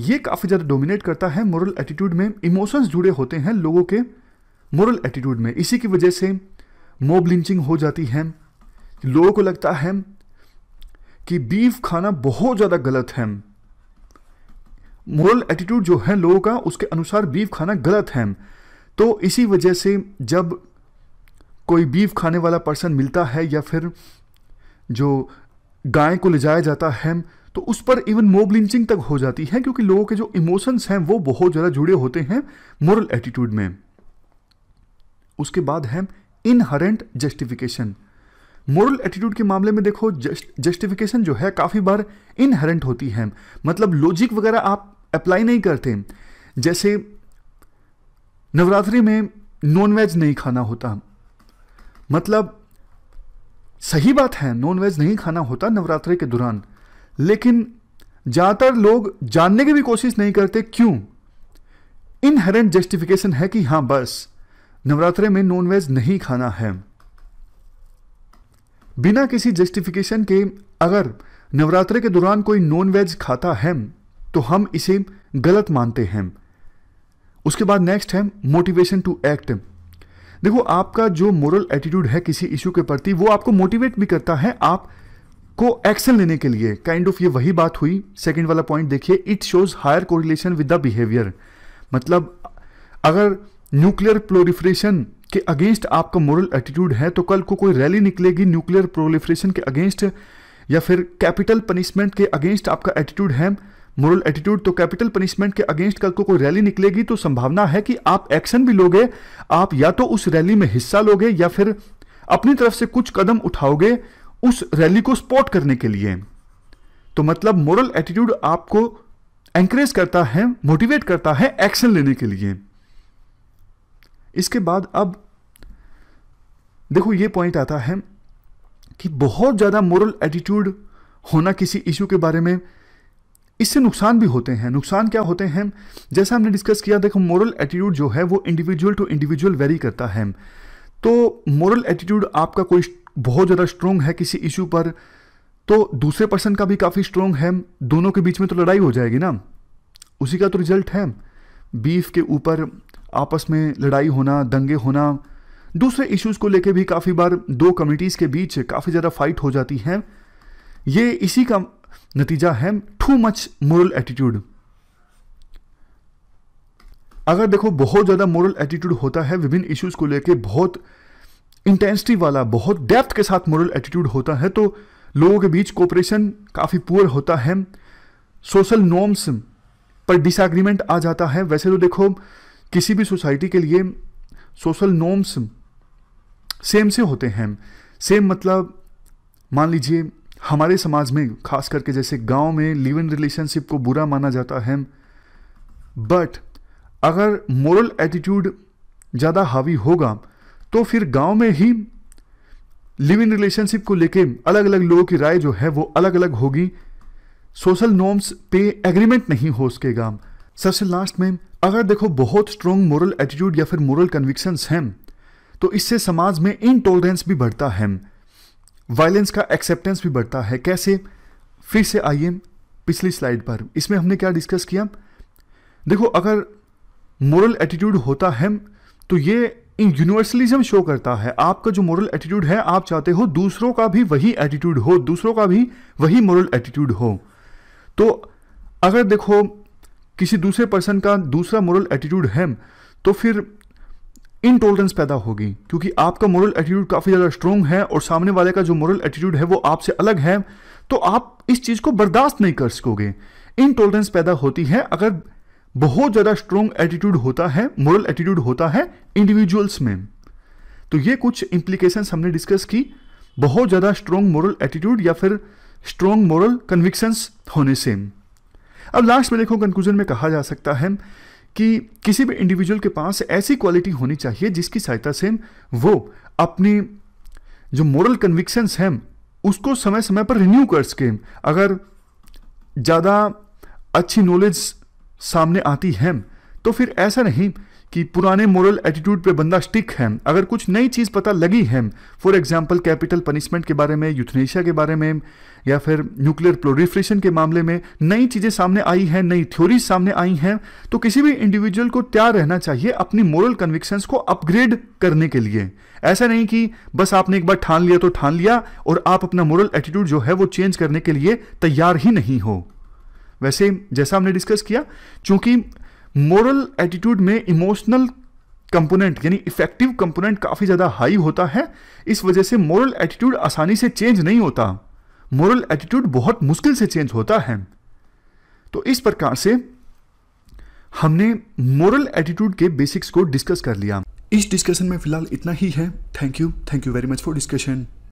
ये काफ़ी ज़्यादा डोमिनेट करता है मोरल एटीट्यूड में इमोशंस जुड़े होते हैं लोगों के मोरल एटीट्यूड में इसी की वजह से मोब लिंचिंग हो जाती है लोगों को लगता है कि बीफ खाना बहुत ज़्यादा गलत है मोरल एटीट्यूड जो है लोगों का उसके अनुसार बीफ खाना गलत है तो इसी वजह से जब कोई बीफ खाने वाला पर्सन मिलता है या फिर जो गाय को ले जाया जाता है तो उस पर इवन मोब लिंचिंग तक हो जाती है क्योंकि लोगों के जो इमोशंस हैं वो बहुत ज़्यादा जुड़े होते हैं मॉरल एटीट्यूड में उसके बाद है इनहरेंट जस्टिफिकेशन मॉरल एटीट्यूड के मामले में देखो जस्टिफिकेशन जो है काफ़ी बार इनहरेंट होती है मतलब लॉजिक वगैरह आप अप्लाई नहीं करते जैसे नवरात्रि में नॉनवेज नहीं खाना होता मतलब सही बात है नॉनवेज नहीं खाना होता नवरात्रि के दौरान लेकिन ज़्यादातर लोग जानने की भी कोशिश नहीं करते क्यों इनहेरेंट जस्टिफिकेशन है कि हाँ बस नवरात्रे में नॉनवेज नहीं खाना है बिना किसी जस्टिफिकेशन के अगर नवरात्रे के दौरान कोई नॉनवेज खाता है तो हम इसे गलत मानते हैं उसके बाद नेक्स्ट है मोटिवेशन टू एक्ट देखो आपका जो मोरल एटीट्यूड है किसी इश्यू के प्रति वो आपको मोटिवेट भी करता है आप को एक्शन लेने के लिए काइंड ऑफ ये वही बात हुई सेकंड वाला पॉइंट देखिए it shows higher correlation with the behaviour मतलब अगर न्यूक्लियर प्लोरिफ्रेशन के अगेंस्ट आपका मॉरल एटीट्यूड है तो कल को कोई रैली निकलेगी न्यूक्लियर प्रोलिफ्रेशन के अगेंस्ट या फिर कैपिटल पनिशमेंट के अगेंस्ट आपका एटीट्यूड है मॉरल एटीट्यूड तो कैपिटल पनिशमेंट के अगेंस्ट कल को कोई रैली निकलेगी तो संभावना है कि आप एक्शन भी लोगे आप या तो उस रैली में हिस्सा लोगे या फिर अपनी तरफ से कुछ कदम उठाओगे उस रैली को सपोर्ट करने के लिए तो मतलब मोरल एटीट्यूड आपको एंकरेज करता है मोटिवेट करता है एक्शन लेने के लिए इसके बाद अब देखो ये पॉइंट आता है कि बहुत ज़्यादा मोरल एटीट्यूड होना किसी इशू के बारे में इससे नुकसान भी होते हैं नुकसान क्या होते हैं जैसा हमने डिस्कस किया देखो मोरल एटीट्यूड जो है वो इंडिविजुअल टू इंडिविजुअल वेरी करता है तो मोरल एटीट्यूड आपका कोई बहुत ज़्यादा स्ट्रोंग है किसी इशू पर तो दूसरे पर्सन का भी काफ़ी स्ट्रोंग है दोनों के बीच में तो लड़ाई हो जाएगी ना उसी का तो रिजल्ट है बीफ के ऊपर आपस में लड़ाई होना दंगे होना दूसरे इश्यूज को लेके भी काफ़ी बार दो कम्युनिटीज़ के बीच काफ़ी ज़्यादा फाइट हो जाती है ये इसी का नतीजा है टू मच मोरल एटीट्यूड अगर देखो बहुत ज़्यादा मोरल एटीट्यूड होता है विभिन्न इश्यूज को लेके बहुत इंटेंसिटी वाला बहुत डेप्थ के साथ मॉरल एटीट्यूड होता है तो लोगों के बीच कोऑपरेशन काफ़ी पुअर होता है सोशल नॉर्म्स पर डिसएग्रीमेंट आ जाता है वैसे तो देखो किसी भी सोसाइटी के लिए सोशल नॉर्म्स सेम से होते हैं सेम मतलब मान लीजिए हमारे समाज में खास करके जैसे गांव में लिव इन रिलेशनशिप को बुरा माना जाता है बट अगर मॉरल एटीट्यूड ज़्यादा हावी होगा तो फिर गांव में ही लिव इन रिलेशनशिप को लेके अलग अलग लोगों की राय जो है वो अलग अलग होगी सोशल नॉर्म्स पे एग्रीमेंट नहीं हो सकेगा सबसे लास्ट में अगर देखो बहुत स्ट्रॉन्ग मोरल एटीट्यूड या फिर मोरल कन्विक्शंस हैं तो इससे समाज में इनटॉलरेंस भी बढ़ता है वायलेंस का एक्सेप्टेंस भी बढ़ता है कैसे फिर से आइए पिछली स्लाइड पर इसमें हमने क्या डिस्कस किया देखो अगर मोरल एटीट्यूड होता है तो ये इन यूनिवर्सलिज्म शो करता है आपका जो मॉरल एटीट्यूड है आप चाहते हो दूसरों का भी वही एटीट्यूड हो दूसरों का भी वही मॉरल एटीट्यूड हो तो अगर देखो किसी दूसरे पर्सन का दूसरा मॉरल एटीट्यूड है तो फिर इनटॉलरेंस पैदा होगी क्योंकि आपका मॉरल एटीट्यूड काफ़ी ज़्यादा स्ट्रॉन्ग है और सामने वाले का जो मॉरल एटीट्यूड है वो आपसे अलग है तो आप इस चीज़ को बर्दाश्त नहीं कर सकोगे इनटॉलरेंस पैदा होती है अगर बहुत ज़्यादा स्ट्रॉन्ग एटीट्यूड होता है मॉरल एटीट्यूड होता है इंडिविजुअल्स में तो ये कुछ इंप्लीकेशन हमने डिस्कस की बहुत ज़्यादा स्ट्रॉन्ग मॉरल एटीट्यूड या फिर स्ट्रॉन्ग मॉरल कन्विक्शंस होने से अब लास्ट में देखो कंक्लूजन में कहा जा सकता है कि किसी भी इंडिविजुअल के पास ऐसी क्वालिटी होनी चाहिए जिसकी सहायता से वो अपनी जो मॉरल कन्विक्शंस हैं उसको समय समय पर रिन्यू कर सके अगर ज़्यादा अच्छी नॉलेज सामने आती है तो फिर ऐसा नहीं कि पुराने मोरल एटीट्यूड पे बंदा स्टिक है अगर कुछ नई चीज़ पता लगी है फॉर एग्जांपल कैपिटल पनिशमेंट के बारे में यूथनेशिया के बारे में या फिर न्यूक्लियर प्लोरिफ्रेशन के मामले में नई चीज़ें सामने आई हैं नई थ्योरीज सामने आई हैं तो किसी भी इंडिविजुअल को तैयार रहना चाहिए अपनी मोरल कन्विक्शंस को अपग्रेड करने के लिए ऐसा नहीं कि बस आपने एक बार ठान लिया तो ठान लिया और आप अपना मोरल एटीट्यूड जो है वो चेंज करने के लिए तैयार ही नहीं हो वैसे जैसा हमने डिस्कस किया चूंकि मोरल एटीट्यूड में इमोशनल कंपोनेंट यानी इफेक्टिव कंपोनेंट काफ़ी ज़्यादा हाई होता है इस वजह से मोरल एटीट्यूड आसानी से चेंज नहीं होता मोरल एटीट्यूड बहुत मुश्किल से चेंज होता है तो इस प्रकार से हमने मोरल एटीट्यूड के बेसिक्स को डिस्कस कर लिया इस डिस्कशन में फिलहाल इतना ही है thank you thank you very much for discussion